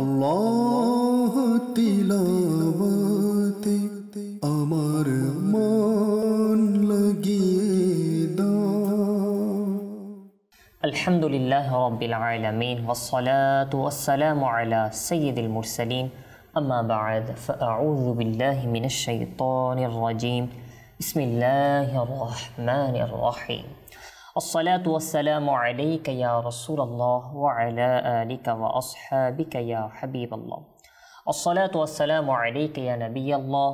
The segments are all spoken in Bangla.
আল্লাহ তিলাবাতে من মন লাগিয়ে الحمد لله رب العالمين والصلاة والسلام على سيد المرسلين أما بعد فأعوذ بالله من الشيطان الرجيم بسم الله الرحمن الرحيم الصلاة والسلام عليك يا رسول الله وعلى آلك وأصحابك يا حبيب الله الصلاة والسلام عليك يا نبي الله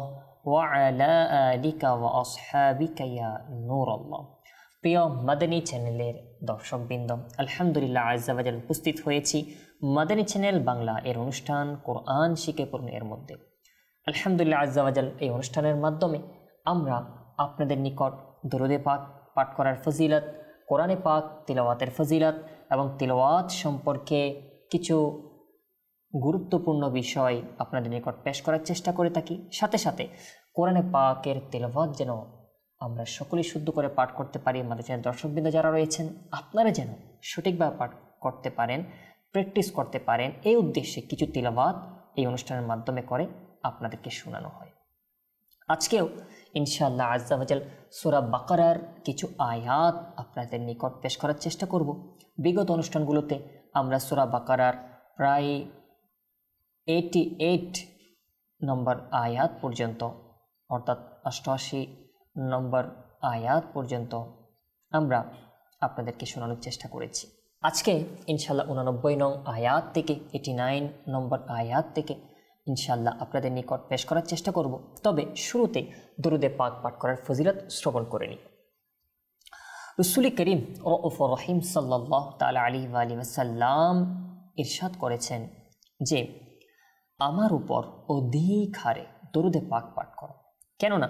وعلى آلك وأصحابك يا نور الله প্রিয় মাদানী চ্যানেলের দর্শকবৃন্দ আলহামদুলিল্লাহ আজাবাজাল উপস্থিত হয়েছি মাদানী চ্যানেল বাংলা এর অনুষ্ঠান কোরআন শিখে পূর্ণ এর মধ্যে আলহামদুলিল্লাহ আজাবাজাল এই অনুষ্ঠানের মাধ্যমে আমরা আপনাদের নিকট দরদে পাঠ পাঠ করার ফজিলত কোরআনে পাক তিলওয়াতের ফজিলত এবং তিলওয়াত সম্পর্কে কিছু গুরুত্বপূর্ণ বিষয় আপনাদের নিকট পেশ করার চেষ্টা করে থাকি সাথে সাথে কোরআনে পাকের তেলভাত যেন আমরা সকলেই শুদ্ধ করে পাঠ করতে পারি আমাদের যেন দর্শকবৃন্দ যারা রয়েছেন আপনারা যেন সঠিকভাবে পাঠ করতে পারেন প্র্যাকটিস করতে পারেন এই উদ্দেশ্যে কিছু তিলাবাত এই অনুষ্ঠানের মাধ্যমে করে আপনাদেরকে শোনানো হয় আজকেও ইনশাল্লাহ আজাল সুরা বাকারার কিছু আয়াত আপনাদের নিকট পেশ করার চেষ্টা করব বিগত অনুষ্ঠানগুলোতে আমরা সুরা বাকারার প্রায় এইটি এইট নম্বর আয়াত পর্যন্ত অর্থাৎ অষ্টআশি নম্বর আয়াত পর্যন্ত আমরা আপনাদেরকে শোনানোর চেষ্টা করেছি আজকে ইনশাল্লাহ উনানব্বই নং আয়াত থেকে এটি নাইন নম্বর আয়াত থেকে ইনশাল্লাহ আপনাদের নিকট পেশ করার চেষ্টা করব তবে শুরুতে দরুদে পাক পাঠ করার ফজিলত শ্রবণ করে নিই রসুল করিম ওফর রহিম সাল্লাহ তাল আলী আলী সাল্লাম ইরশাদ করেছেন যে আমার উপর অধিক হারে দরুদে পাক পাঠ করো কেননা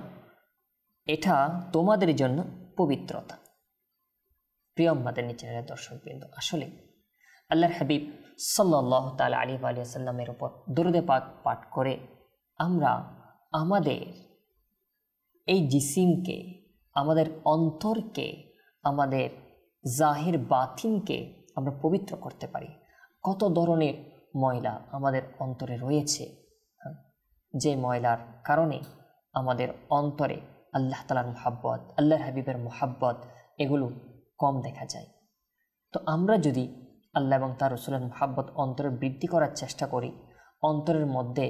এটা তোমাদের জন্য পবিত্রতা প্রিয় নিচে দর্শক দর্শকবৃন্দ আসলে আল্লাহর হাবিব সাল্লাহ তাল আলী আলিয়াল্লামের উপর দুরুদে পাক পাঠ করে আমরা আমাদের এই জিসিমকে আমাদের অন্তরকে আমাদের জাহির বাথিনকে আমরা পবিত্র করতে পারি কত ধরনের ময়লা আমাদের অন্তরে রয়েছে হ্যাঁ? যে ময়লার কারণে আমাদের অন্তরে আল্লাহ তালার মোহাব্বত আল্লাহর হাবিবের মোহাব্বত এগুলো কম দেখা যায় তো আমরা যদি আল্লাহ এবং তার রসুলের মহাব্বত অন্তরে বৃদ্ধি করার চেষ্টা করি অন্তরের মধ্যে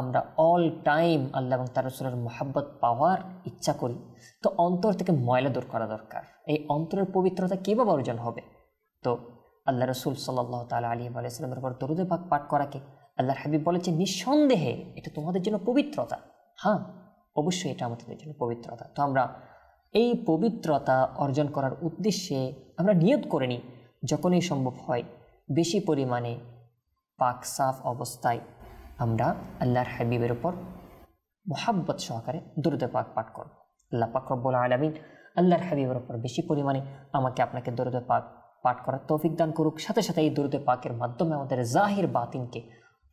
আমরা অল টাইম আল্লাহ এবং তার রসুলের মহাব্বত পাওয়ার ইচ্ছা করি তো অন্তর থেকে ময়লা দূর করা দরকার এই অন্তরের পবিত্রতা কীভাবে অর্জন হবে তো আল্লাহ রসুল সাল্লাহ তালা আলী আলাইসালামের উপর দরুদে পাক পাঠ করাকে আল্লাহর হাবিব বলেছে নিঃসন্দেহে এটা তোমাদের জন্য পবিত্রতা হ্যাঁ অবশ্যই এটা আমাদের জন্য পবিত্রতা তো আমরা এই পবিত্রতা অর্জন করার উদ্দেশ্যে আমরা নিয়োগ করে নিই যখনই সম্ভব হয় বেশি পরিমাণে পাক সাফ অবস্থায় আমরা আল্লাহর হাবিবের ওপর মহাব্বত সহকারে দুরুদে পাক পাঠ করব আল্লাহ পাক রব্বুল আলমিন আল্লাহর হাবিবের ওপর বেশি পরিমাণে আমাকে আপনাকে দুরুদে পাক পাঠ করার তৌফিক দান করুক সাথে সাথে এই দুরুদে পাকের মাধ্যমে আমাদের জাহির বাতিনকে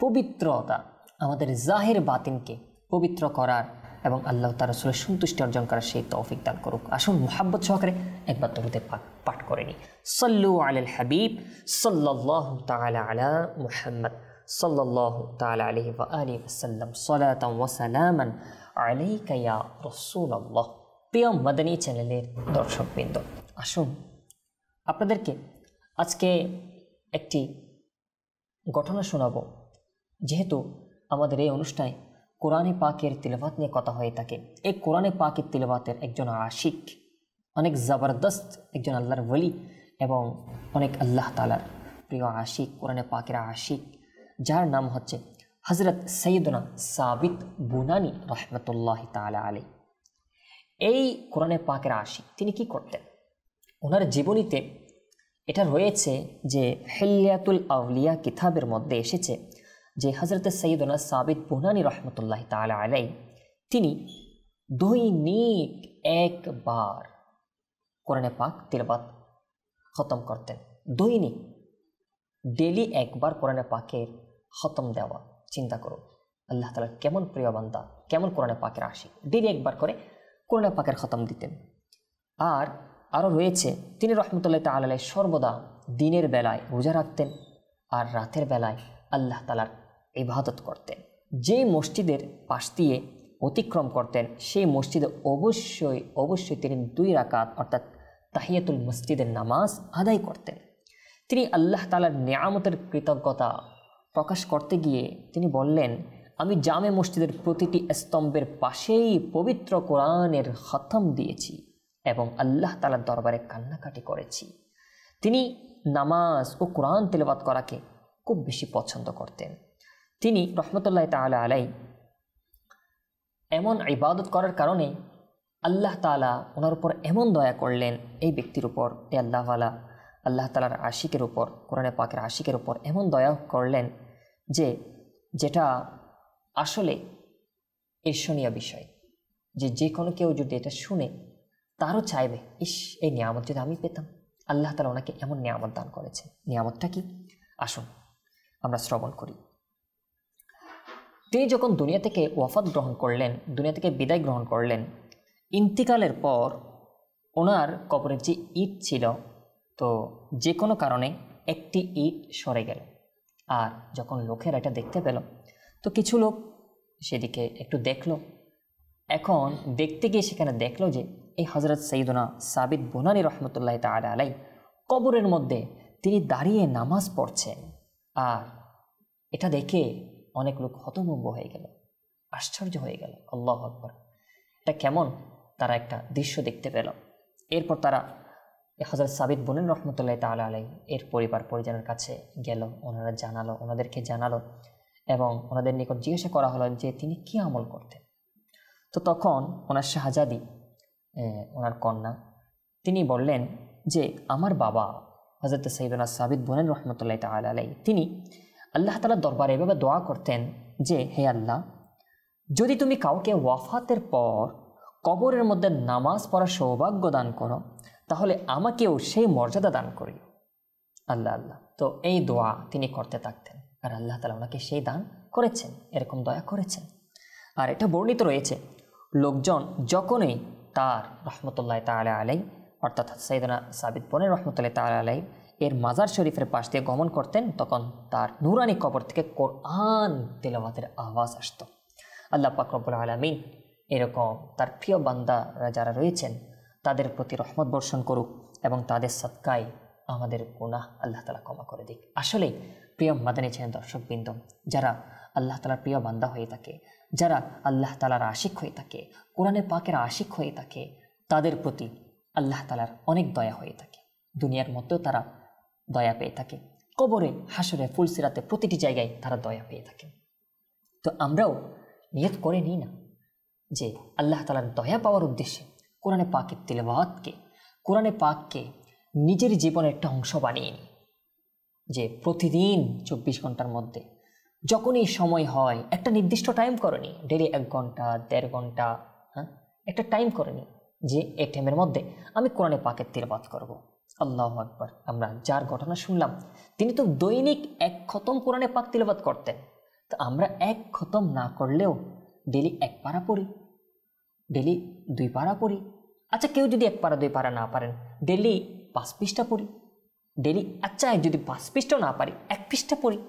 পবিত্রতা আমাদের জাহির বাতিনকে পবিত্র করার এবং আল্লাহ তার রসুলের সন্তুষ্টি অর্জন করার সেই তৌফিক দান করুক আসুন মোহাম্মদ সহকারে একবার দরুদে পাঠ করে নি সল্লু আলাল হাবিব সল্লাহ তালা আলা মুহাম্মদ সল্লাহ তালা আলি আলি সাল্লাম সলাতাম ওসালামান আলাইকা কায়া রসুল্লাহ প্রিয় মদনী চ্যানেলের দর্শকবৃন্দ আসুন আপনাদেরকে আজকে একটি ঘটনা শোনাব যেহেতু আমাদের এই অনুষ্ঠানে কোরআনে পাকের তিলবাত নিয়ে কথা হয়ে থাকে এই কোরআনে পাকের তিলবাতের একজন আশিক অনেক জবরদস্ত একজন আল্লাহর বলি এবং অনেক আল্লাহ তালার প্রিয় আশিক কোরআনে পাকের আশিক যার নাম হচ্ছে হজরত সৈয়দনা সাবিত বুনানি রহমতুল্লাহ তালা আলী এই কোরআনে পাকের আশিক তিনি কি করতেন ওনার জীবনীতে এটা রয়েছে যে হেলিয়াতুল আউলিয়া কিতাবের মধ্যে এসেছে যে হজরত সৈয়দনা সাবিদ বুনানি রহমতুল্লাহ তালা আলাই তিনি দৈনিক একবার কোরআনে পাক তিলবাত খতম করতেন দৈনিক ডেলি একবার কোরআনে পাকের খতম দেওয়া চিন্তা করো আল্লাহ তালার কেমন প্রিয় বান্দা কেমন কোরআনে পাকের আসে ডেলি একবার করে কোরআনে পাকের খতম দিতেন আর আরও রয়েছে তিনি রহমতুল্লাহ তালাই সর্বদা দিনের বেলায় রোজা রাখতেন আর রাতের বেলায় আল্লাহ তালার ইবাদত করতেন যেই মসজিদের পাশ দিয়ে অতিক্রম করতেন সেই মসজিদে অবশ্যই অবশ্যই তিনি দুই রাকাত অর্থাৎ তাহিয়াতুল মসজিদের নামাজ আদায় করতেন তিনি আল্লাহ তালার নিয়ামতের কৃতজ্ঞতা প্রকাশ করতে গিয়ে তিনি বললেন আমি জামে মসজিদের প্রতিটি স্তম্ভের পাশেই পবিত্র কোরআনের হতম দিয়েছি এবং আল্লাহ তালার দরবারে কান্নাকাটি করেছি তিনি নামাজ ও কোরআন তেলবাদ করাকে খুব বেশি পছন্দ করতেন তিনি রহমতুল্লাহ তালা আলাই এমন ইবাদত করার কারণে আল্লাহ তালা ওনার উপর এমন দয়া করলেন এই ব্যক্তির উপর এ আল্লাহওয়ালা আল্লাহ তালার আশিকের উপর কোরআনে পাকের আশিকের উপর এমন দয়া করলেন যে যেটা আসলে ঈর্ষণীয় বিষয় যে যে কোনো কেউ যদি এটা শুনে তারও চাইবে ইস এই নিয়ামত যদি আমি পেতাম আল্লাহ তালা ওনাকে এমন নিয়ামত দান করেছে নিয়ামতটা কি আসুন আমরা শ্রবণ করি তিনি যখন দুনিয়া থেকে ওয়াফাত গ্রহণ করলেন দুনিয়া থেকে বিদায় গ্রহণ করলেন ইন্তিকালের পর ওনার কবরের যে ঈদ ছিল তো যে কোনো কারণে একটি ঈদ সরে গেল আর যখন লোকেরা এটা দেখতে পেল তো কিছু লোক সেদিকে একটু দেখলো এখন দেখতে গিয়ে সেখানে দেখলো যে এই হজরত সঈদনা সাবিদ বোনানি রহমতুল্লাহ তাল আলাই কবরের মধ্যে তিনি দাঁড়িয়ে নামাজ পড়ছেন আর এটা দেখে অনেক লোক হতভম্ব হয়ে গেল আশ্চর্য হয়ে গেল আল্লাহ আকবর এটা কেমন তারা একটা দৃশ্য দেখতে পেল এরপর তারা হজরত সাবিদ বোনেন রহমতুল্লাহ তালা আলাই এর পরিবার পরিজনের কাছে গেল ওনারা জানালো ওনাদেরকে জানালো এবং ওনাদের নিকট জিজ্ঞাসা করা হলো যে তিনি কি আমল করতেন তো তখন ওনার শাহজাদি ওনার কন্যা তিনি বললেন যে আমার বাবা হজরত সাইদুল্লাহ সাবিদ বোনেন রহমতুল্লাহ তালা আলাই তিনি আল্লাহ তালার দরবারে এভাবে দোয়া করতেন যে হে আল্লাহ যদি তুমি কাউকে ওয়াফাতের পর কবরের মধ্যে নামাজ পড়ার সৌভাগ্য দান করো তাহলে আমাকেও সেই মর্যাদা দান করি আল্লাহ আল্লাহ তো এই দোয়া তিনি করতে থাকতেন আর আল্লাহ তালা ওনাকে সেই দান করেছেন এরকম দয়া করেছেন আর এটা বর্ণিত রয়েছে লোকজন যখনই তার রহমতুল্লাহ তালা আলাই অর্থাৎ সাইদনা সাবিদ বোনের রহমতুল্লাহ তালা আলাই এর মাজার শরীফের পাশ দিয়ে গমন করতেন তখন তার নুরানি কবর থেকে কোরআন তেলাবাতের আওয়াজ আসত আল্লাহ পাকরবুল আলমিন এরকম তার প্রিয় বান্দারা যারা রয়েছেন তাদের প্রতি রহমত বর্ষণ করুক এবং তাদের সৎকায় আমাদের গুণাহ আল্লাহ তালা ক্ষমা করে দিক আসলে প্রিয় মাদানী ছিলেন দর্শকবৃন্দ যারা আল্লাহ তালার প্রিয় বান্দা হয়ে থাকে যারা আল্লাহ তালার আশিক হয়ে থাকে কোরআনে পাকের আশিক হয়ে থাকে তাদের প্রতি আল্লাহ তালার অনেক দয়া হয়ে থাকে দুনিয়ার মধ্যেও তারা দয়া পেয়ে থাকে কবরে হাসরে ফুলসিরাতে প্রতিটি জায়গায় তারা দয়া পেয়ে থাকে তো আমরাও নিয়ত করে নিই না যে আল্লাহ তালার দয়া পাওয়ার উদ্দেশ্যে কোরআনে পাকের তেলেবাহাতকে কোরআনে পাককে নিজের জীবনের একটা অংশ বানিয়ে নিই যে প্রতিদিন চব্বিশ ঘন্টার মধ্যে যখনই সময় হয় একটা নির্দিষ্ট টাইম করে নিই ডেলি এক ঘন্টা দেড় ঘন্টা হ্যাঁ একটা টাইম করে নিই যে এ টাইমের মধ্যে আমি কোরআনে পাকের তেলবাদ করব। আল্লাহ আকবার আমরা যার ঘটনা শুনলাম তিনি তো দৈনিক এক খতম কোরআনে পাক তিলবাদ করতেন তো আমরা এক খতম না করলেও ডেলি এক পারা পড়ি ডেলি দুই পারা পড়ি আচ্ছা কেউ যদি এক পারা দুই পারা না পারেন ডেলি পাঁচ পৃষ্ঠা পড়ি ডেলি আচ্ছা যদি পাঁচ পিসটাও না পারি এক পৃষ্ঠা পড়ি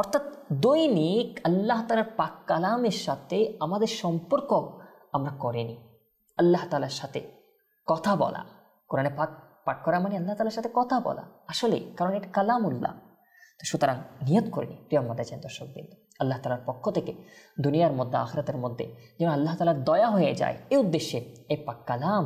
অর্থাৎ দৈনিক আল্লাহ তালার পাক কালামের সাথে আমাদের সম্পর্ক আমরা করেনি আল্লাহ তালার সাথে কথা বলা কোরআনে পাক পাঠ করা মানে আল্লাহ তালার সাথে কথা বলা আসলে কারণ এটা কালামুল্লাহ তো সুতরাং নিয়ত করিনি প্রিয় চান দর্শক দিন আল্লাহ তালার পক্ষ থেকে দুনিয়ার মধ্যে আখরাতের মধ্যে যেন আল্লাহ তালার দয়া হয়ে যায় এই উদ্দেশ্যে এ পাক কালাম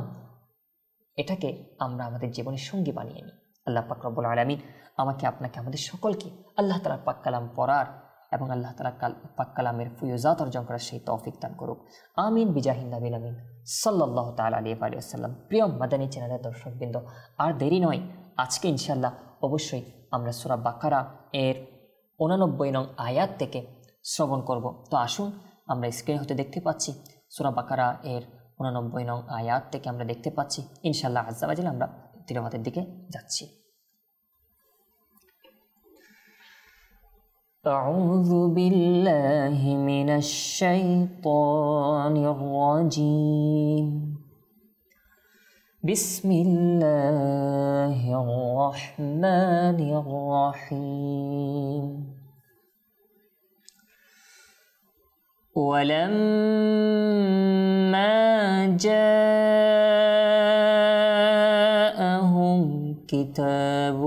এটাকে আমরা আমাদের জীবনের সঙ্গী বানিয়ে নিই আল্লাহ পাক রব্বুল আলমিন আমাকে আপনাকে আমাদের সকলকে আল্লাহ তালার পাক কালাম পড়ার এবং আল্লাহ তালা কাল পাক কালামের ফুয়োজাত অর্জন করার সেই তৌফিক দান করুক আমিন বিজাহিন আমিন সাল্লাহ তাল আলী আলিয়াল্লাম প্রিয় মাদানী চ্যানেলের দর্শকবৃন্দ আর দেরি নয় আজকে ইনশাল্লাহ অবশ্যই আমরা সুরা বাকারা এর উনানব্বই নং আয়াত থেকে শ্রবণ করব তো আসুন আমরা স্ক্রিনে হতে দেখতে পাচ্ছি সুরা বাকারা এর উনানব্বই নং আয়াত থেকে আমরা দেখতে পাচ্ছি ইনশাল্লাহ আজ্জাবাজ আমরা তিলবাতের দিকে যাচ্ছি أعوذ بالله من الشيطان الرجيم بسم الله الرحمن الرحيم ولما جاءهم كتاب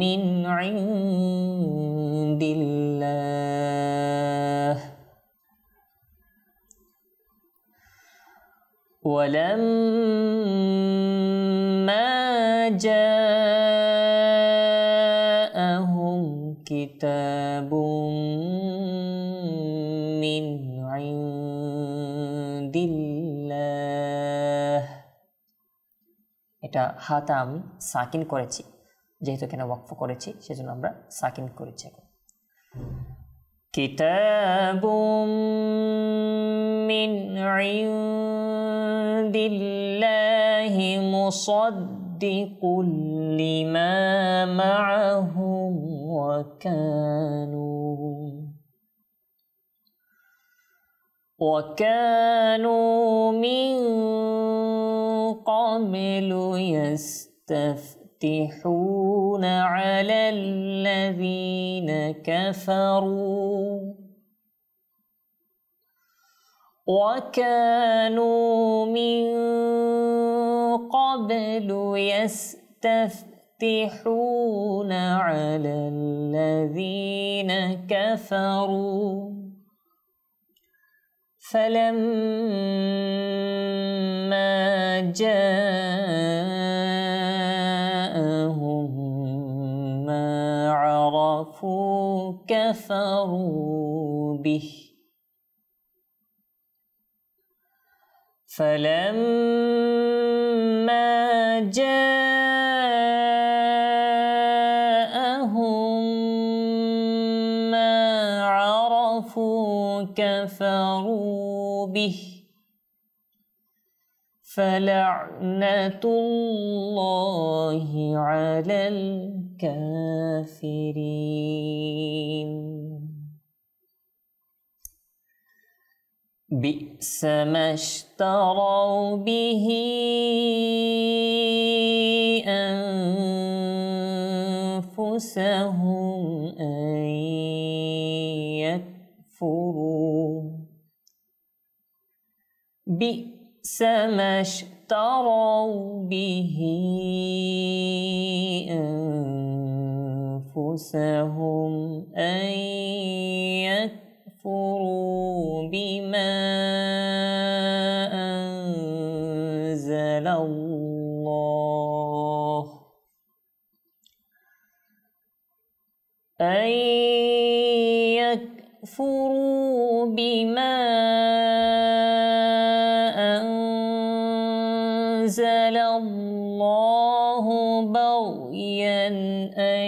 من عند ولما جاءهم كتاب من عند الله এটা হাতা আমি সাকিন করেছি যেহেতু এখানে ওয়াকফ করেছি সেজন্য আমরা সাকিন করেছি এখন কিতাবুম মিন بالله مصدق لما معهم وكانوا وكانوا من قبل يستفتحون على الذين كفروا وكانوا من قبل يستفتحون على الذين كفروا فلما جاءهم ما عرفوا كفروا به فلما جاءهم ما عرفوا كفروا به فلعنة الله على الكافرين بئس ما اشتروا به أنفسهم أن يكفروا بئس ما اشتروا به أنفسهم أن يكفروا ليكفروا بما أنزل الله أن يكفروا بما أنزل الله بغيا أن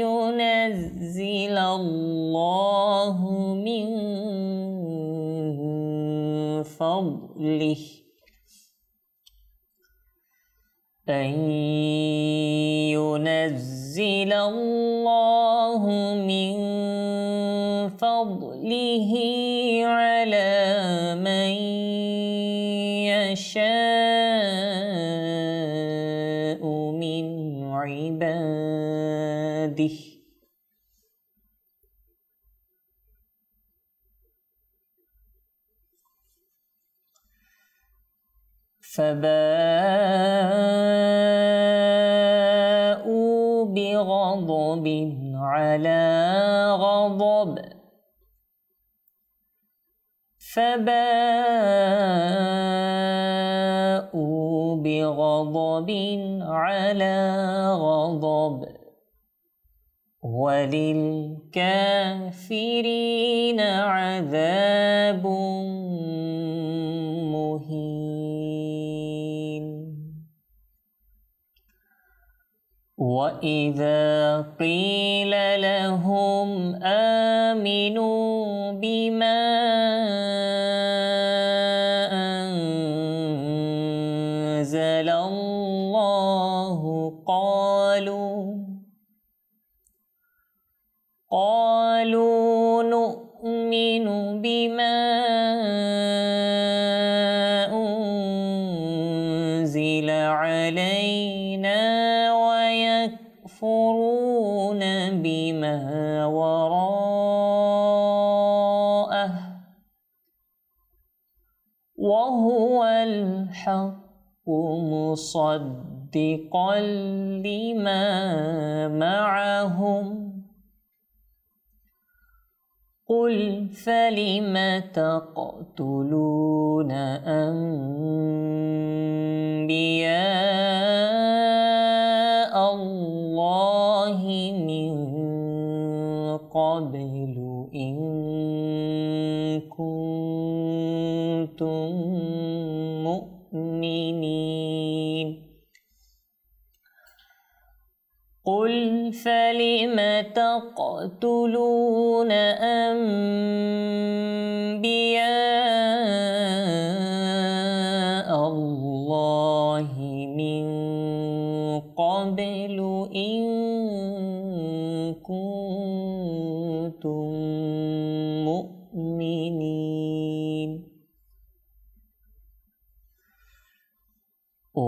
ينزل الله أن ينزل الله من فضله على من يشاء من عباده فبارك غضب على غضب فباءوا بغضب على غضب وللكافرين عذاب واذا قيل لهم امنوا بما وهو الحق مصدقا لما معهم قل فلم تقتلون أنبياء الله من قبل إن كنتم كنتم مؤمنين قل فلم تقتلون أنبياء الله من قبل إن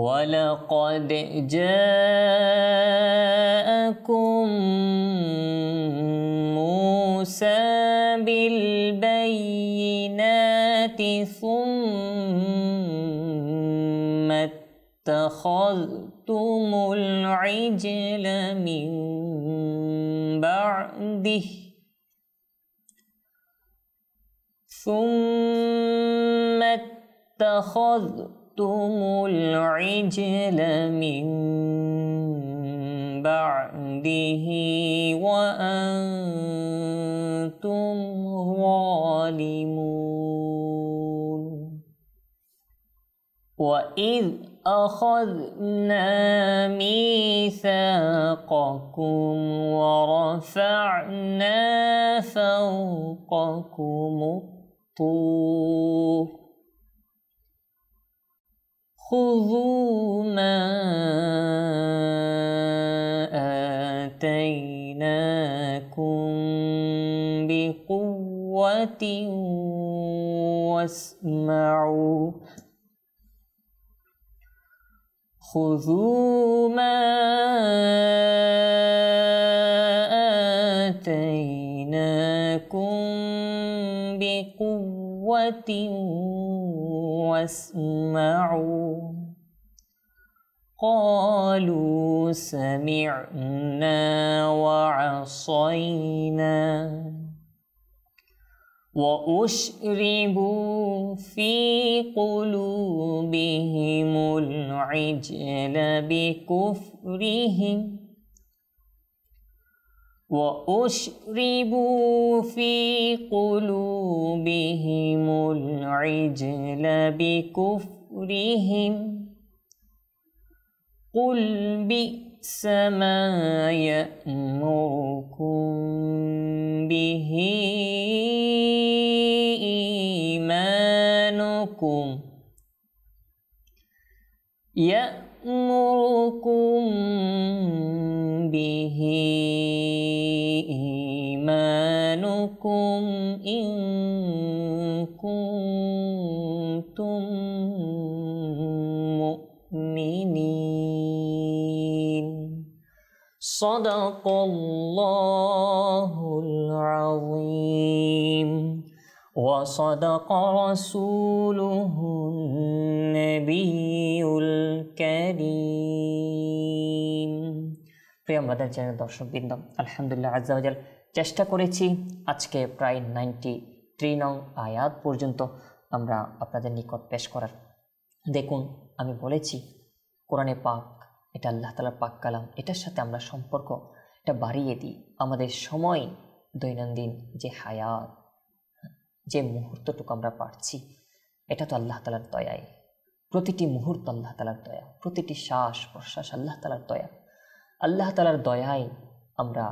ولقد جاءكم موسى بالبينات ثم اتخذتم العجل من بعده ثم اتخذتم أخذتم العجل من بعده وأنتم ظالمون وإذ أخذنا ميثاقكم ورفعنا فوقكم الطور خذوا ما آتيناكم بقوة واسمعوا خذوا ما آتيناكم بقوة واسمعوا قالوا سمعنا وعصينا واشربوا في قلوبهم العجل بكفرهم وأشربوا في قلوبهم العجل بكفرهم قل بئس ما يأمركم به إيمانكم يأمركم به لكم إن كنتم مؤمنين صدق الله العظيم وصدق رسوله النبي الكريم প্রিয় আমাদের চ্যানেল দর্শকবৃন্দ আলহামদুলিল্লাহ আজ্জাওয়াজাল চেষ্টা করেছি আজকে প্রায় নাইনটি থ্রি নং আয়াত পর্যন্ত আমরা আপনাদের নিকট পেশ করার দেখুন আমি বলেছি কোরআনে পাক এটা আল্লাহ তালার পাক কালাম এটার সাথে আমরা সম্পর্ক এটা বাড়িয়ে দিই আমাদের সময় দৈনন্দিন যে হায়াত যে মুহূর্তটুকু আমরা পারছি এটা তো আল্লাহ তালার দয়ায় প্রতিটি মুহূর্ত আল্লাহ তালার দয়া প্রতিটি শ্বাস প্রশ্বাস আল্লাহ তালার দয়া আল্লাহ তালার দয়ায় আমরা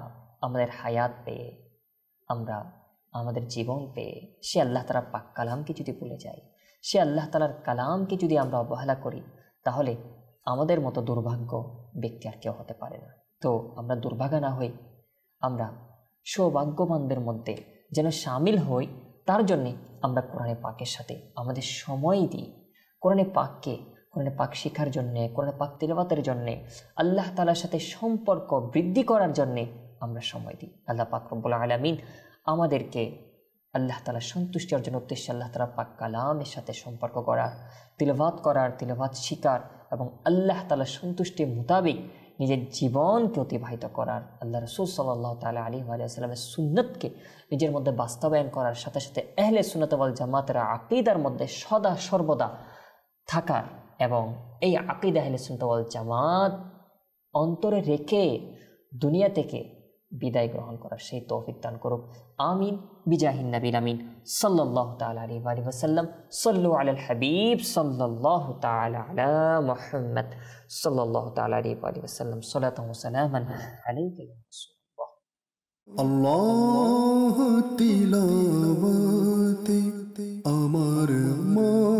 আমাদের হায়াত পেয়ে আমরা আমাদের জীবন পেয়ে সে আল্লাহ তালার পাক কালামকে যদি ভুলে যাই সে আল্লাহ তালার কালামকে যদি আমরা অবহেলা করি তাহলে আমাদের মতো দুর্ভাগ্য ব্যক্তি আর কেউ হতে পারে না তো আমরা দুর্ভাগা না হই আমরা সৌভাগ্যবানদের মধ্যে যেন সামিল হই তার জন্যে আমরা কোরআনে পাকের সাথে আমাদের সময় দিই কোরআনে পাককে কোরআনে পাক শেখার জন্যে কোরআনে পাক তিলবাতের জন্যে আল্লাহ তালার সাথে সম্পর্ক বৃদ্ধি করার জন্যে আমরা সময় দিই আল্লাহ পাক রব্বুল আলমিন আমাদেরকে আল্লাহ তালা সন্তুষ্টি অর্জন উদ্দেশ্যে আল্লাহ তালা পাক কালামের সাথে সম্পর্ক করার তিলভাত করার তিলভাত শিকার এবং আল্লাহ তালা সন্তুষ্টি মোতাবেক নিজের জীবনকে অতিবাহিত করার আল্লাহ রসুল সাল্লাহ তালা আলী আলিয়াল্লামের সুন্নতকে নিজের মধ্যে বাস্তবায়ন করার সাথে সাথে এহলে আল জামাতেরা আকিদার মধ্যে সদা সর্বদা থাকার এবং এই আকিদা এহলে আল জামাত অন্তরে রেখে দুনিয়া থেকে বিদায় গ্রহণ করার সেই তৌফিক দান করুক আমিন বিজাহিন নবীন আমিন সাল্লাহ তালা আলী আলী ওসাল্লাম সল্লু আল হাবিব সাল্লাহ তালা আলা মোহাম্মদ সাল্লাহ তালা আলী আলী ওসাল্লাম সালাতাম আলাইকুম আল্লাহ তিলাবতে আমার মা